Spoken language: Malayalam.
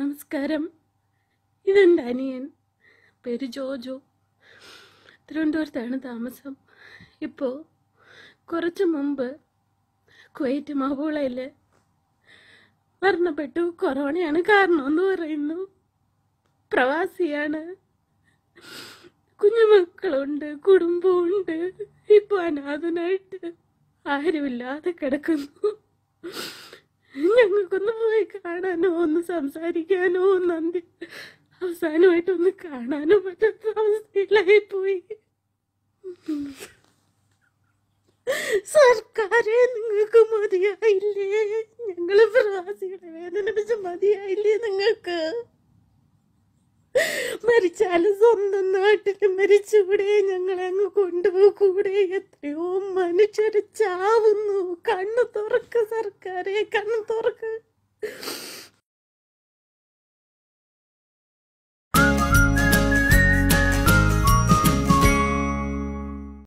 നമസ്കാരം ഇതെൻ്റെ അനിയൻ പേര് ജോജോ തിരുവനന്തപുരത്താണ് താമസം ഇപ്പോൾ കുറച്ച് മുമ്പ് കുവൈറ്റ് മഹബൂളയിൽ മരണപ്പെട്ടു കൊറോണയാണ് കാരണമെന്ന് പറയുന്നു പ്രവാസിയാണ് കുഞ്ഞുമക്കളുണ്ട് കുടുംബമുണ്ട് ഇപ്പോൾ അനാഥനായിട്ട് ആരുമില്ലാതെ കിടക്കുന്നു കാണാനോ ഒന്ന് സംസാരിക്കാനോ നന്ദി അവസാനമായിട്ടൊന്ന് കാണാനോ പറ്റാത്ത അവസ്ഥയിലായി പോയി സർക്കാരെ നിങ്ങൾക്ക് മതിയായില്ലേ ഞങ്ങള് പ്രവാസികളെ വേദനിപ്പിച്ച് മതിയായില്ലേ നിങ്ങൾക്ക് മരിച്ചാലും സ്വന്തം നാട്ടിൽ മരിച്ചുകൂടെ ഞങ്ങളെ അങ്ങ് കൊണ്ടുപോകൂടെ എത്രയോ മനുഷ്യർ ചാവുന്നു കണ്ണു തുറക്ക് സർക്കാരെ കണ്ണു തുറക്ക്